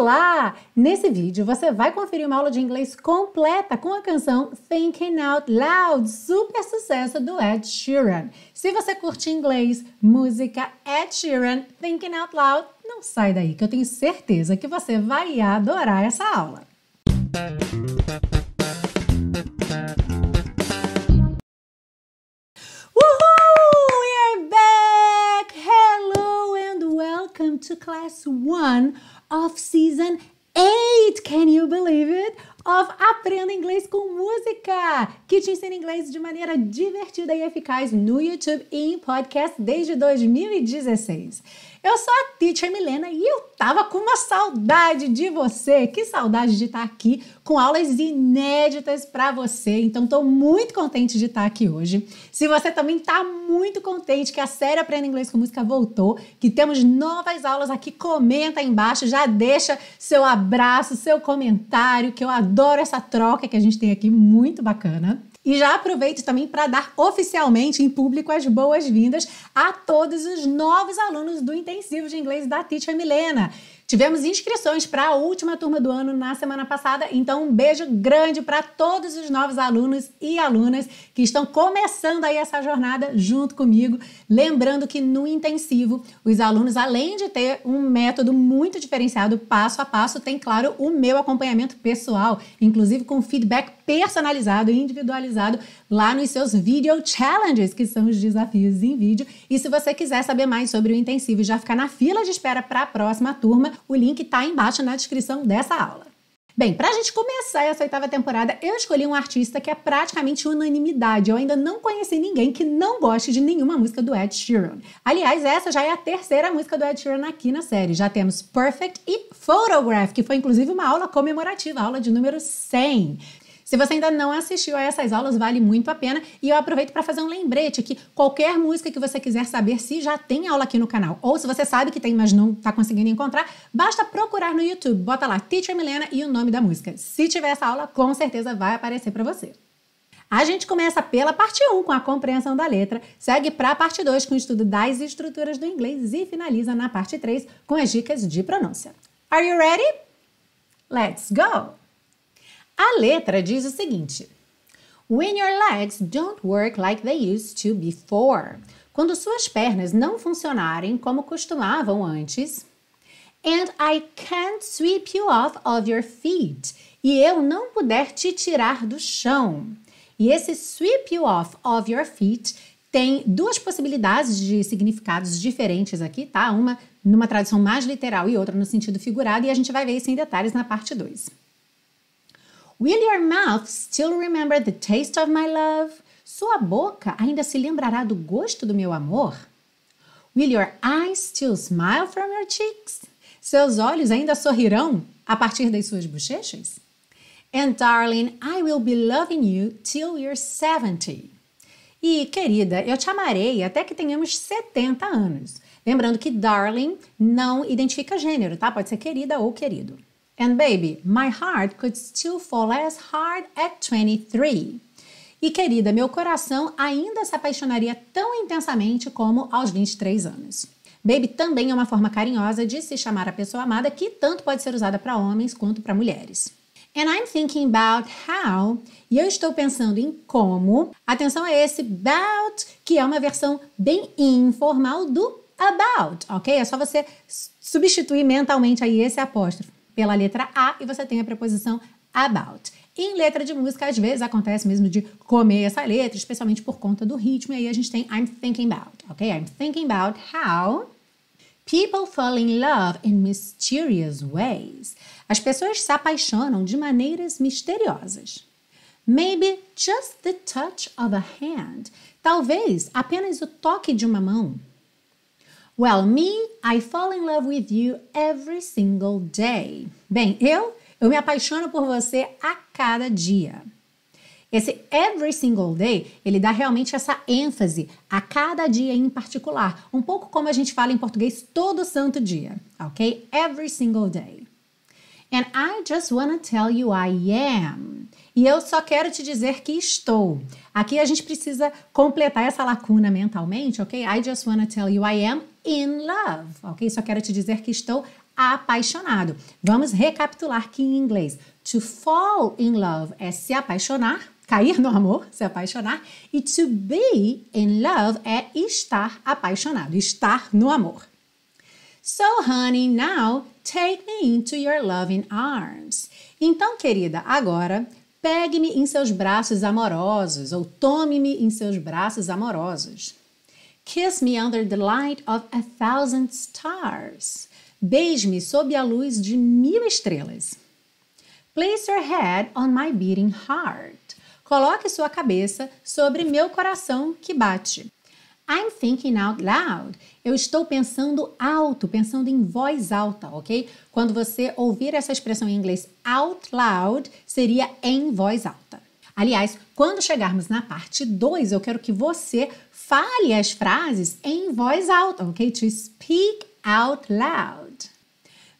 Olá! Nesse vídeo você vai conferir uma aula de inglês completa com a canção Thinking Out Loud, super sucesso do Ed Sheeran. Se você curte inglês, música, Ed Sheeran, Thinking Out Loud, não sai daí que eu tenho certeza que você vai adorar essa aula. Class 1 of Season 8. Can you believe it? Of Aprenda Inglês com Música, que te ensina inglês de maneira divertida e eficaz no YouTube e em podcast desde 2016. Eu sou a Teacher Milena e eu tava com uma saudade de você. Que saudade de estar aqui com aulas inéditas para você. Então tô muito contente de estar aqui hoje. Se você também tá muito contente que a série Aprenda Inglês com Música voltou, que temos novas aulas aqui, comenta aí embaixo, já deixa seu abraço, seu comentário, que eu adoro essa troca que a gente tem aqui, muito bacana. E já aproveito também para dar oficialmente em público as boas-vindas a todos os novos alunos do intensivo de inglês da Teacher Milena. Tivemos inscrições para a última turma do ano na semana passada, então um beijo grande para todos os novos alunos e alunas que estão começando aí essa jornada junto comigo. Lembrando que no intensivo, os alunos, além de ter um método muito diferenciado passo a passo, tem, claro, o meu acompanhamento pessoal, inclusive com feedback personalizado e individualizado lá nos seus video challenges, que são os desafios em vídeo. E se você quiser saber mais sobre o intensivo e já ficar na fila de espera para a próxima turma, o link está embaixo na descrição dessa aula. Bem, para a gente começar essa oitava temporada, eu escolhi um artista que é praticamente unanimidade. Eu ainda não conheci ninguém que não goste de nenhuma música do Ed Sheeran. Aliás, essa já é a terceira música do Ed Sheeran aqui na série. Já temos Perfect e Photograph, que foi inclusive uma aula comemorativa, aula de número 100. Se você ainda não assistiu a essas aulas, vale muito a pena. E eu aproveito para fazer um lembrete que qualquer música que você quiser saber se já tem aula aqui no canal, ou se você sabe que tem, mas não está conseguindo encontrar, basta procurar no YouTube, bota lá Teacher Milena e o nome da música. Se tiver essa aula, com certeza vai aparecer para você. A gente começa pela parte 1 com a compreensão da letra, segue para a parte 2 com o estudo das estruturas do inglês e finaliza na parte 3 com as dicas de pronúncia. Are you ready? Let's go! A letra diz o seguinte: When your legs don't work like they used to before. Quando suas pernas não funcionarem como costumavam antes. And I can't sweep you off of your feet. E eu não puder te tirar do chão. E esse sweep you off of your feet tem duas possibilidades de significados diferentes aqui, tá? Uma numa tradução mais literal e outra no sentido figurado, e a gente vai ver isso em detalhes na parte 2. Will your mouth still remember the taste of my love? Sua boca ainda se lembrará do gosto do meu amor? Will your eyes still smile from your cheeks? Seus olhos ainda sorrirão a partir das suas bochechas? And darling, I will be loving you till you're 70. E querida, eu te amarei até que tenhamos 70 anos. Lembrando que darling não identifica gênero, tá? Pode ser querida ou querido. And baby, my heart could still fall as hard at 23. E querida, meu coração ainda se apaixonaria tão intensamente como aos 23 anos. Baby também é uma forma carinhosa de se chamar a pessoa amada que tanto pode ser usada para homens quanto para mulheres. And I'm thinking about how, e eu estou pensando em como. Atenção a esse about, que é uma versão bem informal do about, ok? É só você substituir mentalmente aí esse apóstrofo pela letra A e você tem a preposição about. Em letra de música, às vezes acontece mesmo de comer essa letra, especialmente por conta do ritmo, e aí a gente tem I'm thinking about, ok? I'm thinking about how people fall in love in mysterious ways. As pessoas se apaixonam de maneiras misteriosas. Maybe just the touch of a hand. Talvez apenas o toque de uma mão. Well, me, I fall in love with you every single day. Bem, eu, eu me apaixono por você a cada dia. Esse every single day, ele dá realmente essa ênfase a cada dia em particular, um pouco como a gente fala em português todo santo dia, ok? Every single day. And I just wanna tell you I am. E eu só quero te dizer que estou. Aqui a gente precisa completar essa lacuna mentalmente, ok? I just wanna tell you I am in love, ok? Só quero te dizer que estou apaixonado. Vamos recapitular aqui em inglês. To fall in love é se apaixonar, cair no amor, se apaixonar. E to be in love é estar apaixonado, estar no amor. So, honey, now take me into your loving arms. Então, querida, agora Pegue-me em seus braços amorosos, ou tome-me em seus braços amorosos. Kiss me under the light of a thousand stars. Beije-me sob a luz de mil estrelas. Place your head on my beating heart. Coloque sua cabeça sobre meu coração que bate. I'm thinking out loud. Eu estou pensando alto, pensando em voz alta, ok? Quando você ouvir essa expressão em inglês out loud, seria em voz alta. Aliás, quando chegarmos na parte 2, eu quero que você fale as frases em voz alta, ok? To speak out loud.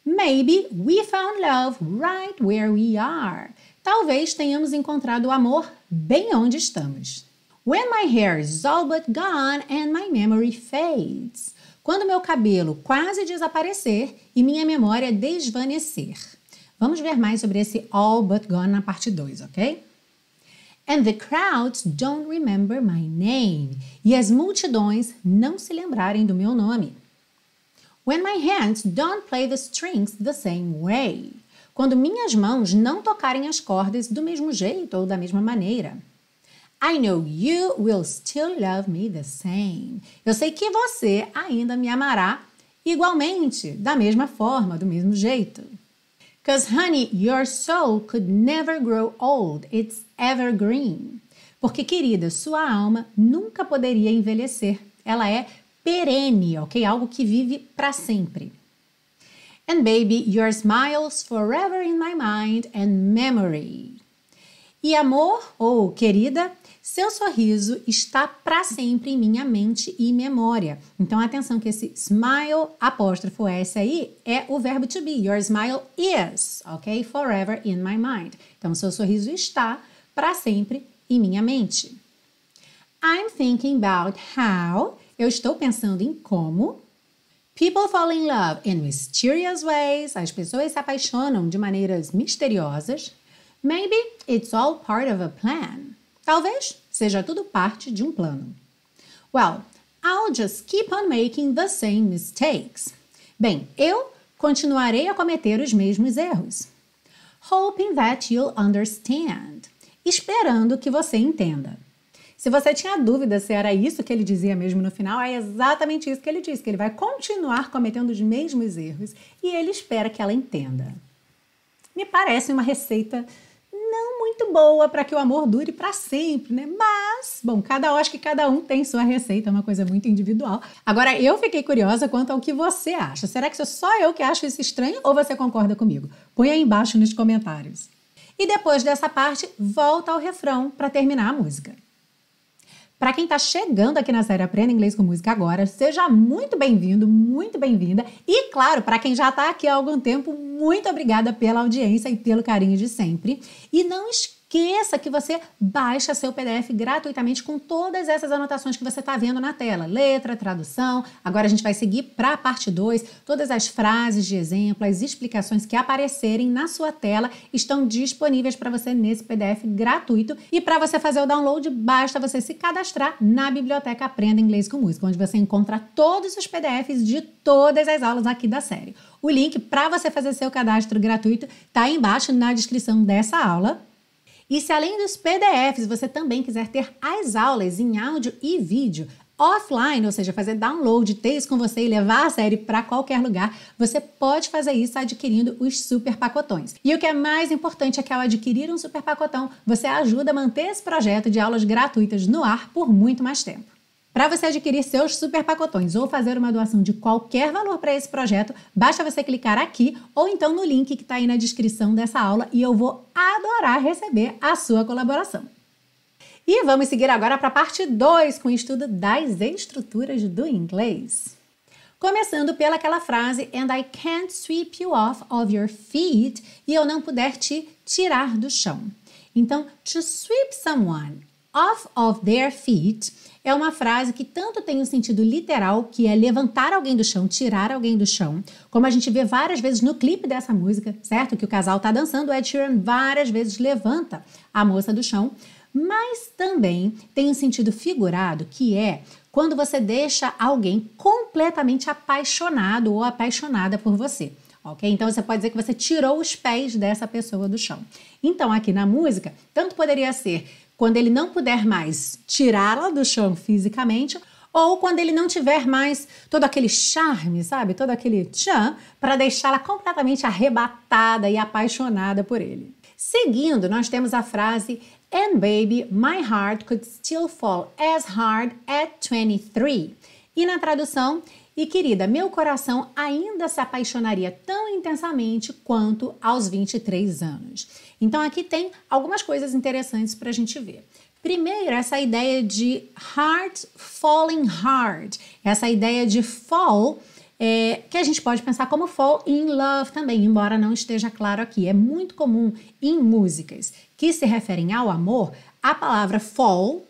Maybe we found love right where we are. Talvez tenhamos encontrado o amor bem onde estamos. When my hair is all but gone and my memory fades. Quando meu cabelo quase desaparecer e minha memória desvanecer. Vamos ver mais sobre esse all but gone na parte 2, ok? And the crowds don't remember my name. E as multidões não se lembrarem do meu nome. When my hands don't play the strings the same way. Quando minhas mãos não tocarem as cordas do mesmo jeito ou da mesma maneira. I know you will still love me the same. Eu sei que você ainda me amará igualmente, da mesma forma, do mesmo jeito. Cause honey, your soul could never grow old. It's evergreen. Porque querida, sua alma nunca poderia envelhecer. Ela é perene, OK? Algo que vive para sempre. And baby, your smiles forever in my mind and memory. E amor, ou oh, querida, seu sorriso está para sempre em minha mente e memória. Então atenção que esse smile apóstrofo S aí é o verbo to be. Your smile is, ok? Forever in my mind. Então seu sorriso está para sempre em minha mente. I'm thinking about how eu estou pensando em como People fall in love in mysterious ways. As pessoas se apaixonam de maneiras misteriosas. Maybe it's all part of a plan. Talvez seja tudo parte de um plano. Well, I'll just keep on making the same mistakes. Bem, eu continuarei a cometer os mesmos erros. Hoping that you'll understand. Esperando que você entenda. Se você tinha dúvida se era isso que ele dizia mesmo no final, é exatamente isso que ele diz, que ele vai continuar cometendo os mesmos erros e ele espera que ela entenda. Me parece uma receita não muito boa para que o amor dure para sempre, né? Mas, bom, cada eu acho que cada um tem sua receita, é uma coisa muito individual. Agora, eu fiquei curiosa quanto ao que você acha. Será que sou só eu que acho isso estranho ou você concorda comigo? Põe aí embaixo nos comentários. E depois dessa parte, volta ao refrão para terminar a música. Para quem está chegando aqui na série Aprenda Inglês com Música Agora, seja muito bem-vindo, muito bem-vinda. E, claro, para quem já está aqui há algum tempo, muito obrigada pela audiência e pelo carinho de sempre. E não esqueça esqueça que você baixa seu PDF gratuitamente com todas essas anotações que você está vendo na tela: letra, tradução. Agora a gente vai seguir para a parte 2. Todas as frases de exemplo, as explicações que aparecerem na sua tela estão disponíveis para você nesse PDF gratuito. E para você fazer o download, basta você se cadastrar na biblioteca Aprenda Inglês com Música, onde você encontra todos os PDFs de todas as aulas aqui da série. O link para você fazer seu cadastro gratuito está embaixo na descrição dessa aula. E se além dos PDFs você também quiser ter as aulas em áudio e vídeo, offline, ou seja, fazer download, ter isso com você e levar a série para qualquer lugar, você pode fazer isso adquirindo os super pacotões. E o que é mais importante é que ao adquirir um super pacotão, você ajuda a manter esse projeto de aulas gratuitas no ar por muito mais tempo. Para você adquirir seus super pacotões ou fazer uma doação de qualquer valor para esse projeto, basta você clicar aqui ou então no link que está aí na descrição dessa aula e eu vou adorar receber a sua colaboração. E vamos seguir agora para a parte 2 com o estudo das estruturas do inglês. Começando pelaquela frase And I can't sweep you off of your feet e eu não puder te tirar do chão. Então, to sweep someone off of their feet é uma frase que tanto tem um sentido literal, que é levantar alguém do chão, tirar alguém do chão, como a gente vê várias vezes no clipe dessa música, certo? Que o casal tá dançando, o Ed Sheeran várias vezes levanta a moça do chão, mas também tem um sentido figurado, que é quando você deixa alguém completamente apaixonado ou apaixonada por você. Ok? Então você pode dizer que você tirou os pés dessa pessoa do chão. Então, aqui na música, tanto poderia ser quando ele não puder mais tirá-la do chão fisicamente ou quando ele não tiver mais todo aquele charme, sabe? Todo aquele tchan para deixá-la completamente arrebatada e apaixonada por ele. Seguindo, nós temos a frase And baby, my heart could still fall as hard at 23. E na tradução, e querida, meu coração ainda se apaixonaria tão intensamente quanto aos 23 anos. Então aqui tem algumas coisas interessantes para a gente ver. Primeiro, essa ideia de heart falling hard, essa ideia de fall é, que a gente pode pensar como fall in love também, embora não esteja claro aqui. É muito comum em músicas que se referem ao amor, a palavra fall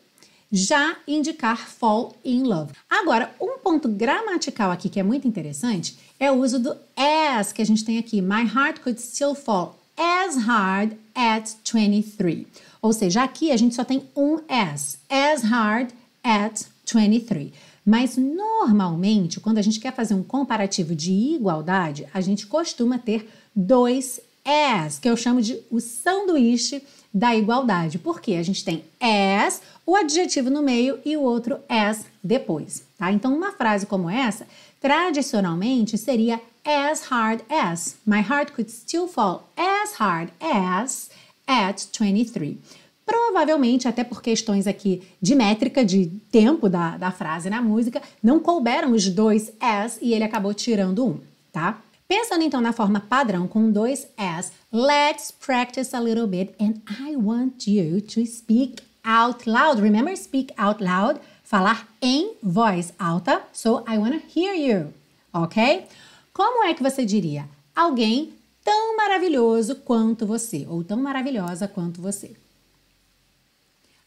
já indicar fall in love. Agora, um ponto gramatical aqui que é muito interessante é o uso do as que a gente tem aqui. My heart could still fall as hard at 23. Ou seja, aqui a gente só tem um as. As hard at 23. Mas normalmente, quando a gente quer fazer um comparativo de igualdade, a gente costuma ter dois as, que eu chamo de o sanduíche da igualdade, porque a gente tem as, o adjetivo no meio e o outro as depois, tá? Então, uma frase como essa, tradicionalmente seria as hard as. My heart could still fall as hard as at 23. Provavelmente, até por questões aqui de métrica, de tempo da, da frase na música, não couberam os dois as e ele acabou tirando um, tá? Pensando então na forma padrão com dois S, let's practice a little bit and I want you to speak out loud. Remember, speak out loud, falar em voz alta. So I want to hear you, ok? Como é que você diria? Alguém tão maravilhoso quanto você, ou tão maravilhosa quanto você.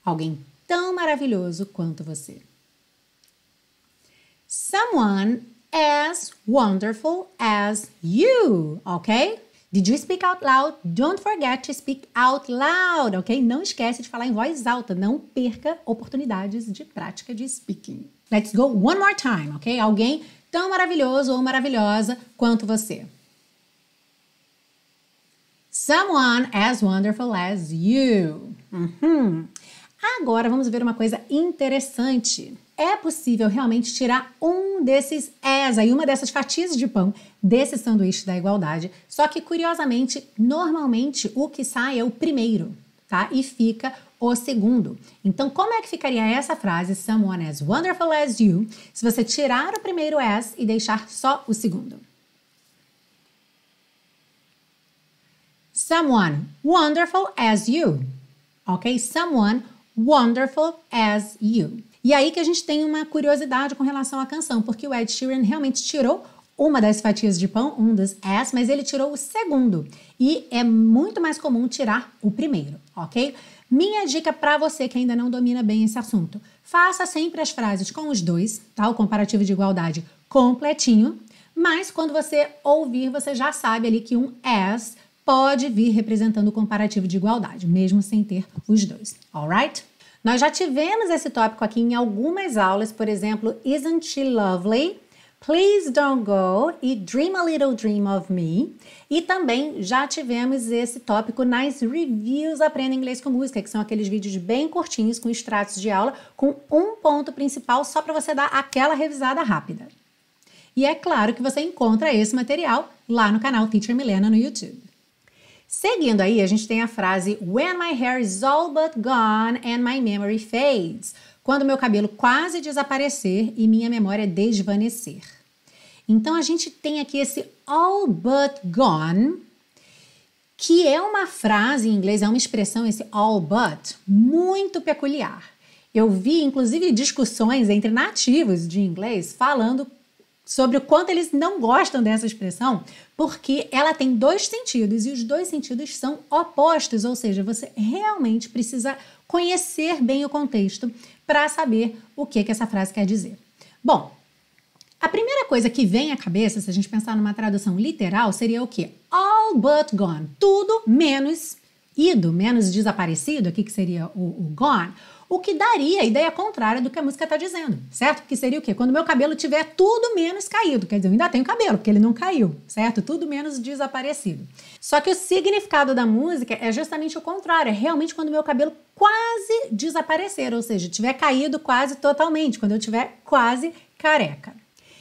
Alguém tão maravilhoso quanto você. Someone as wonderful as you, ok? Did you speak out loud? Don't forget to speak out loud, ok? Não esquece de falar em voz alta, não perca oportunidades de prática de speaking. Let's go one more time, ok? Alguém tão maravilhoso ou maravilhosa quanto você. Someone as wonderful as you. Uhum. Agora vamos ver uma coisa interessante é possível realmente tirar um desses ES aí, uma dessas fatias de pão desse sanduíche da igualdade. Só que, curiosamente, normalmente o que sai é o primeiro, tá? E fica o segundo. Então, como é que ficaria essa frase, someone as wonderful as you, se você tirar o primeiro as e deixar só o segundo? Someone wonderful as you. Ok? Someone Wonderful as You. E aí que a gente tem uma curiosidade com relação à canção, porque o Ed Sheeran realmente tirou uma das fatias de pão, um dos as, mas ele tirou o segundo. E é muito mais comum tirar o primeiro, ok? Minha dica para você que ainda não domina bem esse assunto: faça sempre as frases com os dois, tá? O comparativo de igualdade completinho. Mas quando você ouvir, você já sabe ali que um as pode vir representando o comparativo de igualdade, mesmo sem ter os dois. Alright? Nós já tivemos esse tópico aqui em algumas aulas, por exemplo, Isn't She Lovely? Please Don't Go e Dream a Little Dream of Me. E também já tivemos esse tópico nas reviews Aprenda Inglês com Música, que são aqueles vídeos bem curtinhos com extratos de aula, com um ponto principal só para você dar aquela revisada rápida. E é claro que você encontra esse material lá no canal Teacher Milena no YouTube. Seguindo aí, a gente tem a frase When my hair is all but gone and my memory fades. Quando meu cabelo quase desaparecer e minha memória desvanecer. Então a gente tem aqui esse all but gone, que é uma frase em inglês, é uma expressão, esse all but, muito peculiar. Eu vi, inclusive, discussões entre nativos de inglês falando sobre o quanto eles não gostam dessa expressão, porque ela tem dois sentidos e os dois sentidos são opostos, ou seja, você realmente precisa conhecer bem o contexto para saber o que, que essa frase quer dizer. Bom, a primeira coisa que vem à cabeça, se a gente pensar numa tradução literal, seria o que? All but gone, tudo menos ido, menos desaparecido, aqui que seria o, o gone o que daria a ideia contrária do que a música está dizendo, certo? Que seria o quê? Quando meu cabelo tiver tudo menos caído, quer dizer, eu ainda tenho cabelo, porque ele não caiu, certo? Tudo menos desaparecido. Só que o significado da música é justamente o contrário, é realmente quando meu cabelo quase desaparecer, ou seja, tiver caído quase totalmente, quando eu tiver quase careca.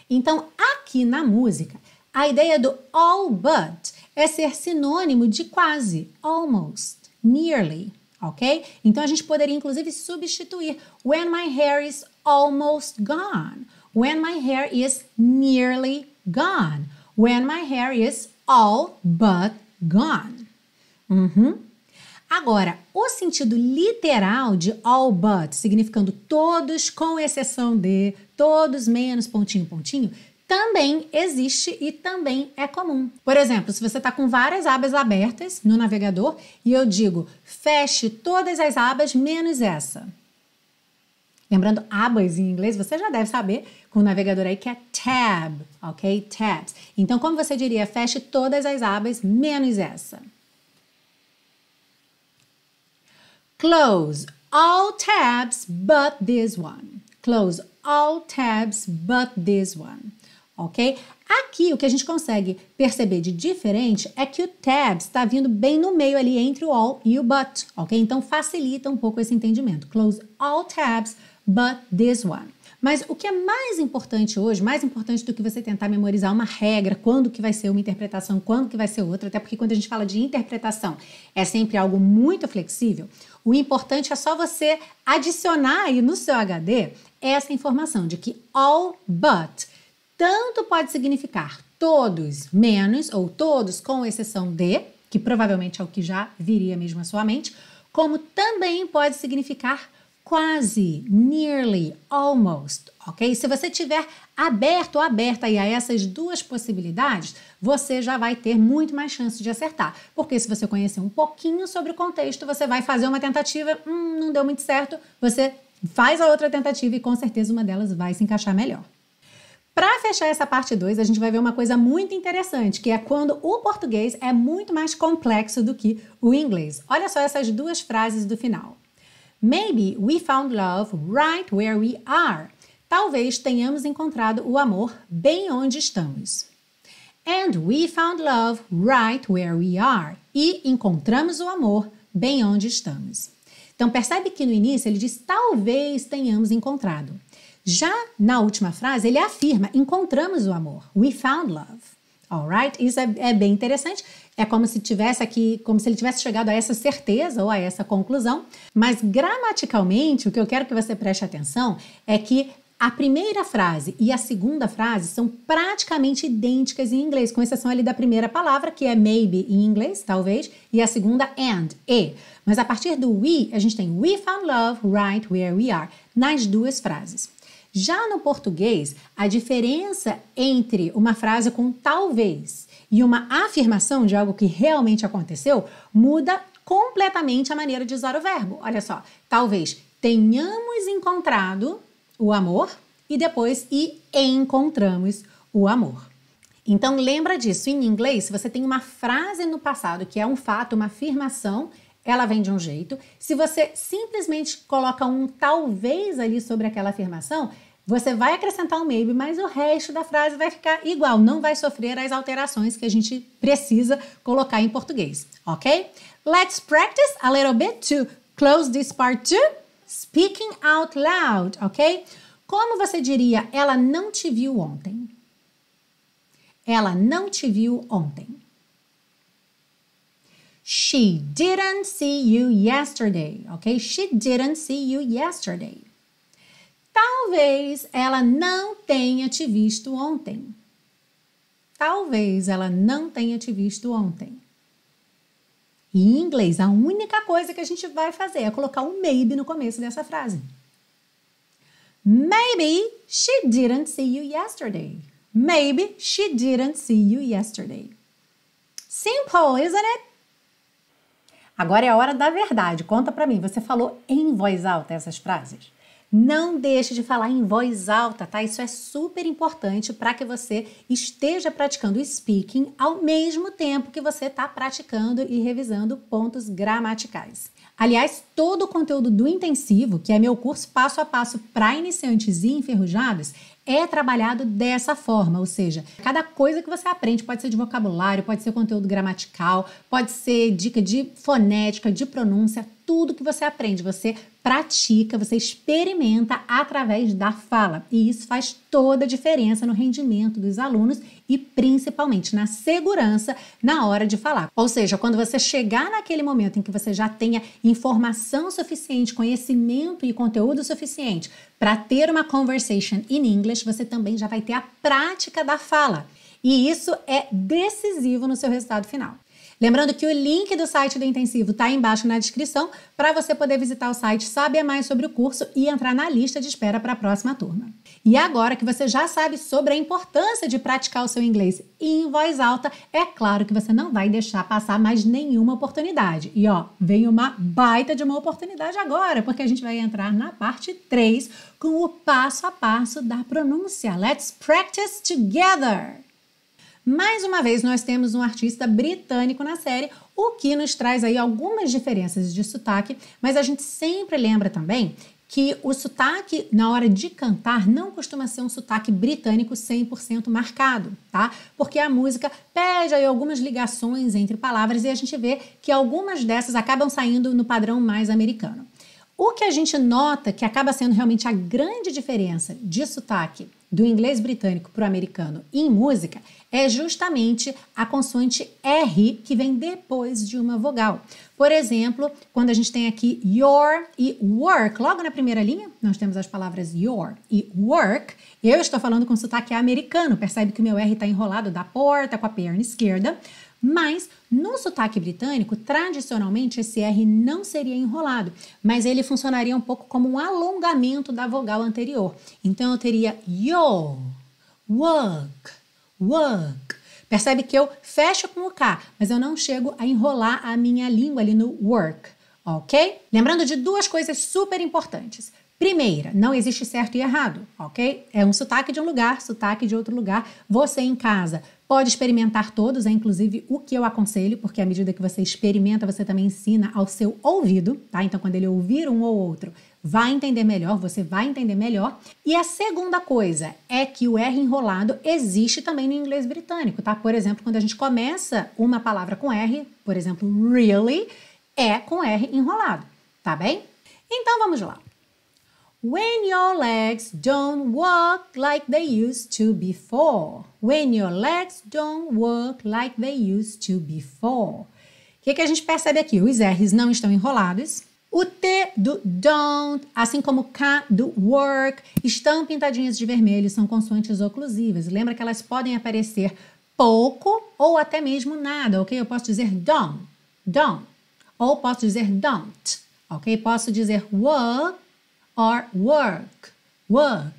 Então, aqui na música, a ideia do all but é ser sinônimo de quase, almost, nearly ok? Então a gente poderia inclusive substituir when my hair is almost gone, when my hair is nearly gone, when my hair is all but gone. Uhum. Agora, o sentido literal de all but, significando todos com exceção de, todos menos pontinho pontinho, também existe e também é comum. Por exemplo, se você está com várias abas abertas no navegador e eu digo feche todas as abas menos essa. Lembrando, abas em inglês você já deve saber com o navegador aí que é tab, ok? Tabs. Então, como você diria, feche todas as abas menos essa. Close all tabs but this one. Close all tabs but this one ok? Aqui o que a gente consegue perceber de diferente é que o tab está vindo bem no meio ali entre o all e o but, ok? Então facilita um pouco esse entendimento. Close all tabs but this one. Mas o que é mais importante hoje, mais importante do que você tentar memorizar uma regra, quando que vai ser uma interpretação, quando que vai ser outra, até porque quando a gente fala de interpretação é sempre algo muito flexível, o importante é só você adicionar aí no seu HD essa informação de que all but tanto pode significar todos menos ou todos com exceção de, que provavelmente é o que já viria mesmo à sua mente, como também pode significar quase, nearly, almost, ok? Se você tiver aberto ou aberta aí a essas duas possibilidades, você já vai ter muito mais chance de acertar. Porque se você conhecer um pouquinho sobre o contexto, você vai fazer uma tentativa, hum, não deu muito certo, você faz a outra tentativa e com certeza uma delas vai se encaixar melhor. Para fechar essa parte 2, a gente vai ver uma coisa muito interessante, que é quando o português é muito mais complexo do que o inglês. Olha só essas duas frases do final. Maybe we found love right where we are. Talvez tenhamos encontrado o amor bem onde estamos. And we found love right where we are. E encontramos o amor bem onde estamos. Então percebe que no início ele diz talvez tenhamos encontrado. Já na última frase, ele afirma: encontramos o amor. We found love. Alright? Isso é, é bem interessante. É como se tivesse aqui, como se ele tivesse chegado a essa certeza ou a essa conclusão. Mas gramaticalmente, o que eu quero que você preste atenção é que a primeira frase e a segunda frase são praticamente idênticas em inglês, com exceção ali da primeira palavra, que é maybe em inglês, talvez, e a segunda and, e. Mas a partir do we, a gente tem we found love right where we are nas duas frases. Já no português, a diferença entre uma frase com talvez e uma afirmação de algo que realmente aconteceu muda completamente a maneira de usar o verbo. Olha só, talvez tenhamos encontrado o amor e depois e encontramos o amor. Então lembra disso, em inglês, se você tem uma frase no passado que é um fato, uma afirmação, ela vem de um jeito. Se você simplesmente coloca um talvez ali sobre aquela afirmação, você vai acrescentar um maybe, mas o resto da frase vai ficar igual, não vai sofrer as alterações que a gente precisa colocar em português, ok? Let's practice a little bit to close this part to speaking out loud, ok? Como você diria, ela não te viu ontem? Ela não te viu ontem. She didn't see you yesterday, ok? She didn't see you yesterday. Talvez ela não tenha te visto ontem. Talvez ela não tenha te visto ontem. em inglês, a única coisa que a gente vai fazer é colocar um maybe no começo dessa frase. Maybe she didn't see you yesterday. Maybe she didn't see you yesterday. Simple, isn't it? Agora é a hora da verdade. Conta para mim, você falou em voz alta essas frases? Não deixe de falar em voz alta, tá? Isso é super importante para que você esteja praticando speaking ao mesmo tempo que você está praticando e revisando pontos gramaticais. Aliás, todo o conteúdo do intensivo, que é meu curso passo a passo para iniciantes e enferrujados, é trabalhado dessa forma, ou seja, cada coisa que você aprende pode ser de vocabulário, pode ser conteúdo gramatical, pode ser dica de fonética, de pronúncia, tudo que você aprende, você pratica, você experimenta através da fala. E isso faz toda a diferença no rendimento dos alunos e principalmente na segurança na hora de falar. Ou seja, quando você chegar naquele momento em que você já tenha informação suficiente, conhecimento e conteúdo suficiente para ter uma conversation in English, você também já vai ter a prática da fala. E isso é decisivo no seu resultado final. Lembrando que o link do site do Intensivo está embaixo na descrição para você poder visitar o site, saber mais sobre o curso e entrar na lista de espera para a próxima turma. E agora que você já sabe sobre a importância de praticar o seu inglês em voz alta, é claro que você não vai deixar passar mais nenhuma oportunidade. E ó, vem uma baita de uma oportunidade agora, porque a gente vai entrar na parte 3 com o passo a passo da pronúncia. Let's practice together! Mais uma vez, nós temos um artista britânico na série, o que nos traz aí algumas diferenças de sotaque, mas a gente sempre lembra também que o sotaque na hora de cantar não costuma ser um sotaque britânico 100% marcado, tá? Porque a música pede aí algumas ligações entre palavras e a gente vê que algumas dessas acabam saindo no padrão mais americano. O que a gente nota que acaba sendo realmente a grande diferença de sotaque do inglês britânico para o americano em música é justamente a consoante R que vem depois de uma vogal. Por exemplo, quando a gente tem aqui your e work, logo na primeira linha, nós temos as palavras your e work. Eu estou falando com sotaque americano, percebe que o meu R está enrolado da porta com a perna esquerda. Mas no sotaque britânico, tradicionalmente esse R não seria enrolado, mas ele funcionaria um pouco como um alongamento da vogal anterior. Então eu teria yo, work, work. Percebe que eu fecho com o K, mas eu não chego a enrolar a minha língua ali no work, ok? Lembrando de duas coisas super importantes. Primeira, não existe certo e errado, ok? É um sotaque de um lugar, sotaque de outro lugar. Você em casa Pode experimentar todos, é inclusive o que eu aconselho, porque à medida que você experimenta, você também ensina ao seu ouvido, tá? Então, quando ele ouvir um ou outro, vai entender melhor, você vai entender melhor. E a segunda coisa é que o R enrolado existe também no inglês britânico, tá? Por exemplo, quando a gente começa uma palavra com R, por exemplo, really, é com R enrolado, tá bem? Então vamos lá. When your legs don't work like they used to before. When your legs don't work like they used to before. O que, é que a gente percebe aqui? Os R's não estão enrolados. O T do don't, assim como o K do work, estão pintadinhas de vermelho, são consoantes oclusivas. Lembra que elas podem aparecer pouco ou até mesmo nada, ok? Eu posso dizer don't, don't, ou posso dizer don't, ok? Posso dizer work or work, work.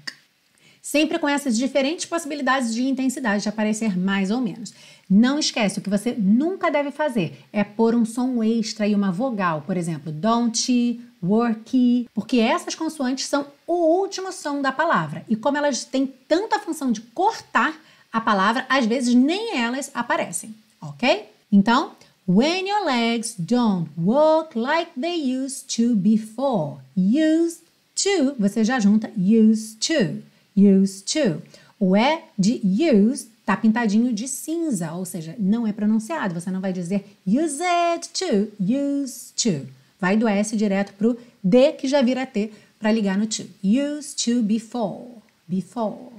Sempre com essas diferentes possibilidades de intensidade de aparecer mais ou menos. Não esquece, o que você nunca deve fazer é pôr um som extra e uma vogal, por exemplo, don't, work, porque essas consoantes são o último som da palavra. E como elas têm tanta função de cortar a palavra, às vezes nem elas aparecem, ok? Então, when your legs don't work like they used to before, use to, você já junta used to, used to. O E de used tá pintadinho de cinza, ou seja, não é pronunciado. Você não vai dizer used to, used to. Vai do S direto pro D, que já vira T, para ligar no to. Used to before, before.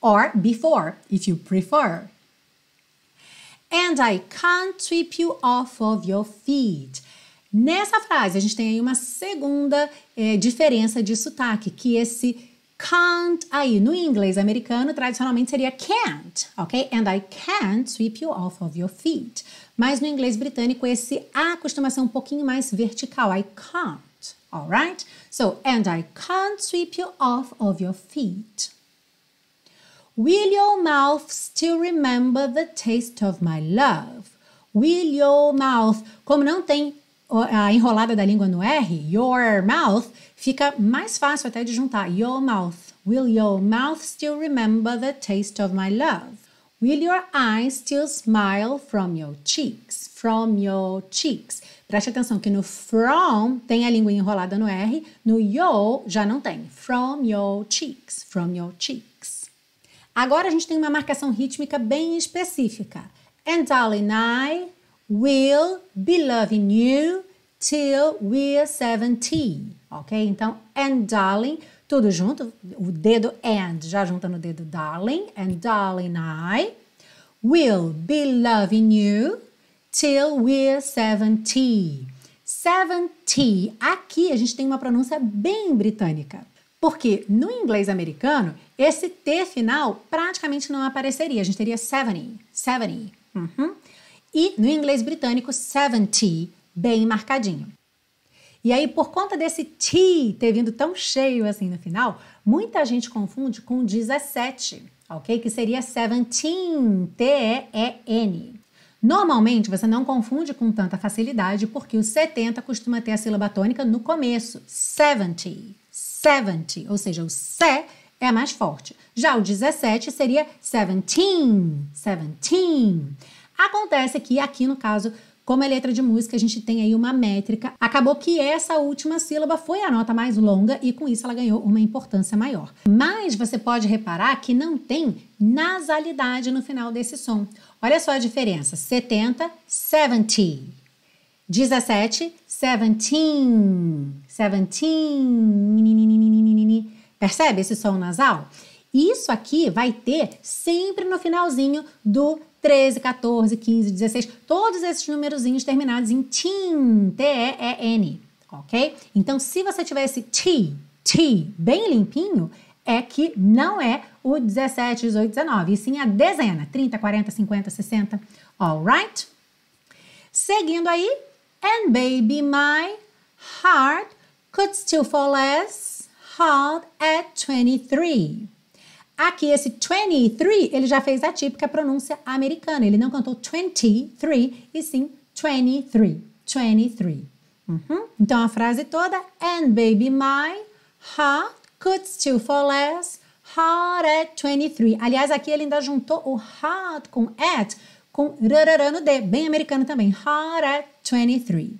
Or before, if you prefer. And I can't sweep you off of your feet. Nessa frase, a gente tem aí uma segunda é, diferença de sotaque, que esse can't aí no inglês americano tradicionalmente seria can't, ok? And I can't sweep you off of your feet. Mas no inglês britânico esse A costuma ser um pouquinho mais vertical. I can't, alright? So, and I can't sweep you off of your feet. Will your mouth still remember the taste of my love? Will your mouth? Como não tem a enrolada da língua no R, your mouth, fica mais fácil até de juntar. Your mouth. Will your mouth still remember the taste of my love? Will your eyes still smile from your cheeks? From your cheeks. Preste atenção que no from tem a língua enrolada no R, no your já não tem. From your cheeks. From your cheeks. Agora a gente tem uma marcação rítmica bem específica. And darling I will be loving you till we're 70. Ok? Então, and darling, tudo junto, o dedo and já junta no dedo darling, and darling I will be loving you till we're 70. 70. Aqui a gente tem uma pronúncia bem britânica. Porque no inglês americano, esse T final praticamente não apareceria. A gente teria 70, 70. Uhum e no inglês britânico 70, bem marcadinho. E aí, por conta desse T ter vindo tão cheio assim no final, muita gente confunde com 17, ok? Que seria 17, T-E-E-N. Normalmente você não confunde com tanta facilidade, porque o 70 costuma ter a sílaba tônica no começo, 70, 70, ou seja, o se é mais forte. Já o 17 seria 17, 17. Acontece que aqui no caso como é letra de música, a gente tem aí uma métrica. Acabou que essa última sílaba foi a nota mais longa e com isso ela ganhou uma importância maior. Mas você pode reparar que não tem nasalidade no final desse som. Olha só a diferença: 70, 70. 17, 17. 17. Percebe esse som nasal? Isso aqui vai ter sempre no finalzinho do 13, 14, 15, 16, todos esses numerozinhos terminados em TIN, T-E-E-N, ok? Então, se você tiver esse T, T bem limpinho, é que não é o 17, 18, 19, e sim a dezena, 30, 40, 50, 60, alright? Seguindo aí, and baby my heart could still fall as hard at 23. Aqui, esse 23, ele já fez a típica pronúncia americana. Ele não cantou 23, e sim 23. 23. Uhum. Então, a frase toda, and baby my heart could still fall less hard at 23. Aliás, aqui ele ainda juntou o hard com at, com rarará no D, bem americano também. Hard at 23.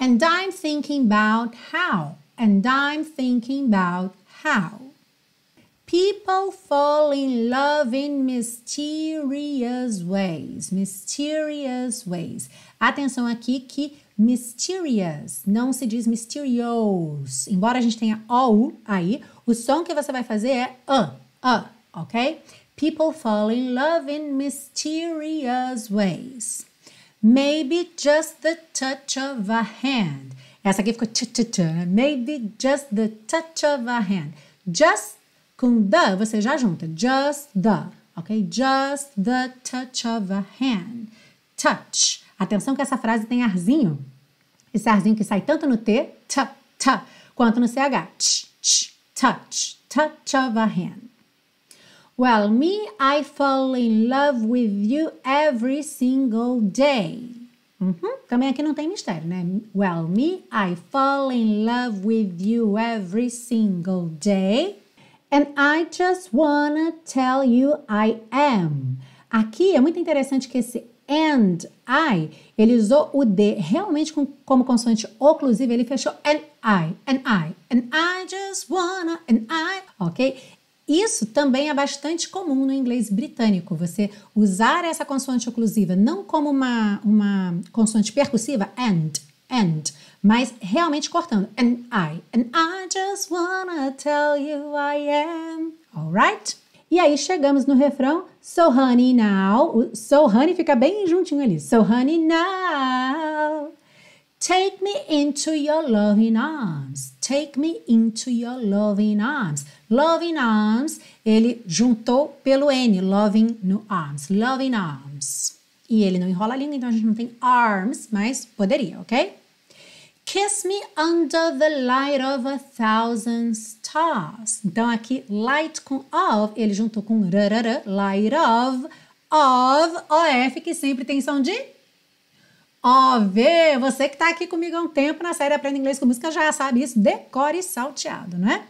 And I'm thinking about how. And I'm thinking about how. People fall in love in mysterious ways. Mysterious ways. Atenção aqui que mysterious não se diz mysterious. Embora a gente tenha OU aí, o som que você vai fazer é A, A, ok? People fall in love in mysterious ways. Maybe just the touch of a hand. Essa aqui ficou t t t. Maybe just the touch of a hand. Just com the, você já junta. Just the, ok? Just the touch of a hand. Touch. Atenção que essa frase tem arzinho. Esse arzinho que sai tanto no T, t, t, quanto no CH. ch, ch, touch. Touch of a hand. Well, me, I fall in love with you every single day. Uhum. Também aqui não tem mistério, né? Well, me, I fall in love with you every single day. And I just wanna tell you I am. Aqui é muito interessante que esse and I, ele usou o D realmente com, como consoante oclusiva, ele fechou and I, and I, and I just wanna, and I, ok? Isso também é bastante comum no inglês britânico, você usar essa consoante oclusiva não como uma, uma consoante percussiva, and, and, mas realmente cortando. And I, and I just wanna tell you I am, alright? E aí chegamos no refrão So honey now, So honey fica bem juntinho ali. So honey now, take me into your loving arms. Take me into your loving arms. Loving arms, ele juntou pelo N, loving no arms. Loving arms. E ele não enrola a língua, então a gente não tem arms, mas poderia, ok? Kiss me under the light of a thousand stars. Então aqui, light com of, ele juntou com rarara, light of, of, of, que sempre tem som de OV. Você que está aqui comigo há um tempo na série Aprenda Inglês com Música já sabe isso, decore salteado, não é?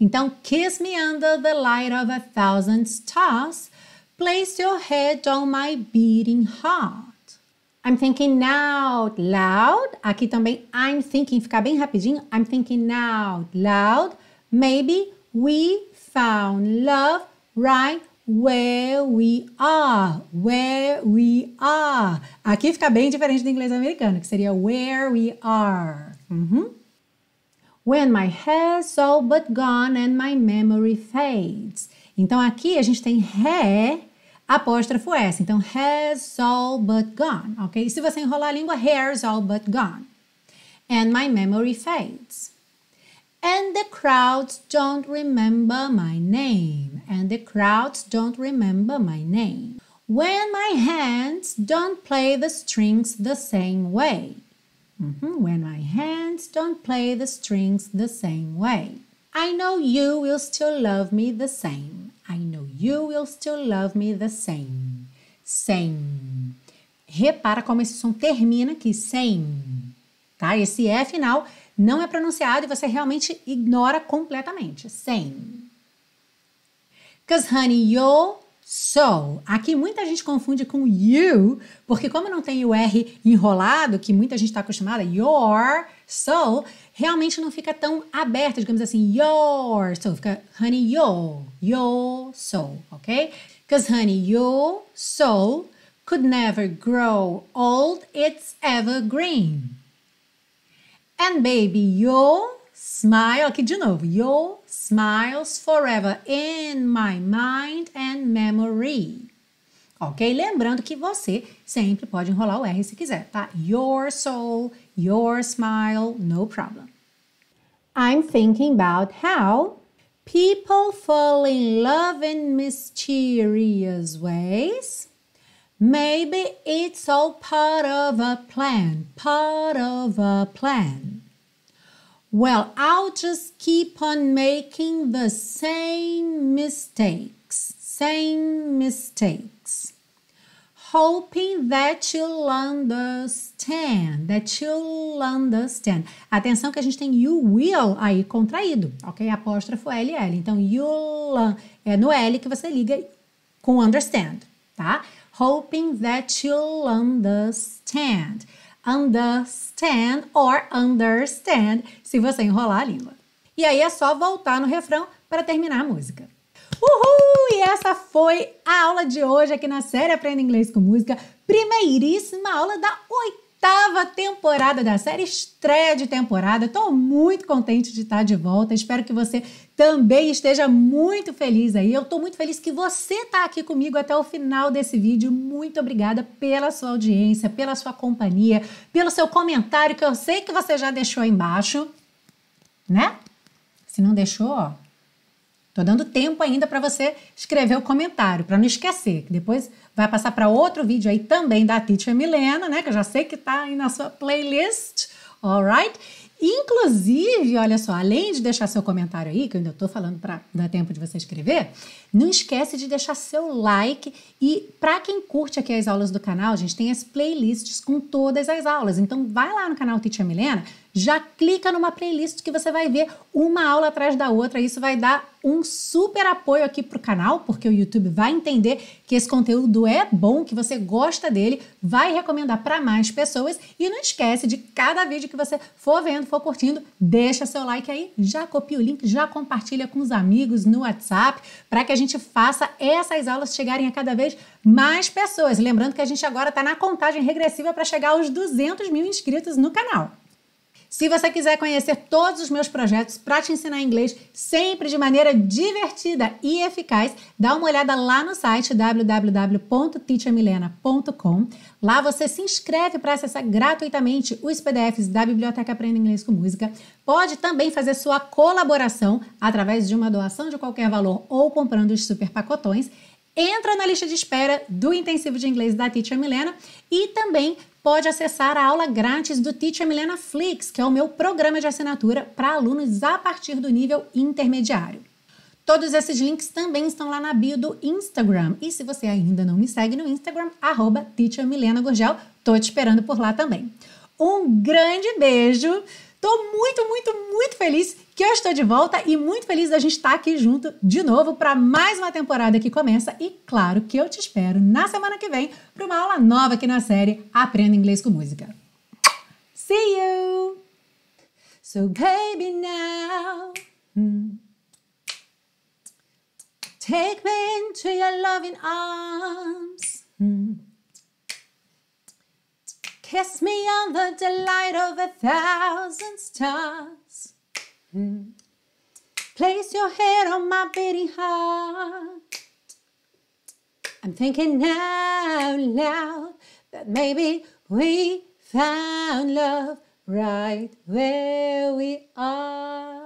Então, kiss me under the light of a thousand stars Place your head on my beating heart. I'm thinking out loud. Aqui também I'm thinking, ficar bem rapidinho. I'm thinking out loud. Maybe we found love right where we are. Where we are. Aqui fica bem diferente do inglês americano, que seria where we are. Uhum. When my hair's all but gone and my memory fades. Então aqui a gente tem hair apóstrofo S. Então, has all but gone, ok? Se você enrolar a língua, hair's all but gone. And my memory fades. And the crowds don't remember my name. And the crowds don't remember my name. When my hands don't play the strings the same way. Mm -hmm. When my hands don't play the strings the same way. I know you will still love me the same. I know you will still love me the same. Same. Repara como esse som termina aqui, same. Tá? Esse E final não é pronunciado e você realmente ignora completamente. Same. Because, honey, you'll So, aqui muita gente confunde com you, porque como não tem o R enrolado, que muita gente está acostumada, your, so, realmente não fica tão aberto, digamos assim, your, so, fica honey, yo, yo, so, ok? Because honey, yo, so, could never grow old, it's evergreen. And baby, yo, Smile, aqui de novo. Your smiles forever in my mind and memory. Ok? Lembrando que você sempre pode enrolar o R se quiser, tá? Your soul, your smile, no problem. I'm thinking about how people fall in love in mysterious ways. Maybe it's all part of a plan, part of a plan. Well, I'll just keep on making the same mistakes, same mistakes, hoping that you'll understand, that you'll understand. Atenção que a gente tem you will aí contraído, ok? Apóstrofo L L. Então, you'll é no L que você liga com understand, tá? Hoping that you'll understand understand or understand, se você enrolar a língua. E aí é só voltar no refrão para terminar a música. Uhul! E essa foi a aula de hoje aqui na série Aprenda Inglês com Música, primeiríssima aula da oitava oitava temporada da série, estreia de temporada. Estou muito contente de estar de volta. Espero que você também esteja muito feliz aí. Eu estou muito feliz que você está aqui comigo até o final desse vídeo. Muito obrigada pela sua audiência, pela sua companhia, pelo seu comentário que eu sei que você já deixou aí embaixo, né? Se não deixou, ó, tô dando tempo ainda para você escrever o comentário, para não esquecer, que depois vai passar para outro vídeo aí também da Teacher Milena, né? Que eu já sei que está aí na sua playlist, alright? Inclusive, olha só, além de deixar seu comentário aí, que eu ainda estou falando para dar tempo de você escrever, não esquece de deixar seu like e para quem curte aqui as aulas do canal, a gente tem as playlists com todas as aulas. Então vai lá no canal Teacher Milena, já clica numa playlist que você vai ver uma aula atrás da outra. Isso vai dar um super apoio aqui para o canal, porque o YouTube vai entender que esse conteúdo é bom, que você gosta dele, vai recomendar para mais pessoas. E não esquece de cada vídeo que você for vendo, for curtindo, deixa seu like aí, já copia o link, já compartilha com os amigos no WhatsApp, para que a gente faça essas aulas chegarem a cada vez mais pessoas. Lembrando que a gente agora está na contagem regressiva para chegar aos 200 mil inscritos no canal. Se você quiser conhecer todos os meus projetos para te ensinar inglês sempre de maneira divertida e eficaz, dá uma olhada lá no site www.teachamilena.com. Lá você se inscreve para acessar gratuitamente os PDFs da Biblioteca Aprenda Inglês com Música. Pode também fazer sua colaboração através de uma doação de qualquer valor ou comprando os super pacotões entra na lista de espera do intensivo de inglês da Teacher Milena e também pode acessar a aula grátis do Teacher Milena Flix, que é o meu programa de assinatura para alunos a partir do nível intermediário. Todos esses links também estão lá na bio do Instagram. E se você ainda não me segue no Instagram, arroba teachermilenagurgel, tô te esperando por lá também. Um grande beijo! Tô muito, muito, muito feliz que eu estou de volta e muito feliz da gente estar aqui junto de novo para mais uma temporada que começa e claro que eu te espero na semana que vem para uma aula nova aqui na série Aprenda Inglês com Música. See you! So baby now hmm. Take me into your loving arms hmm. Kiss me on the delight of a thousand stars Mm. Place your head on my beating heart. I'm thinking out loud that maybe we found love right where we are.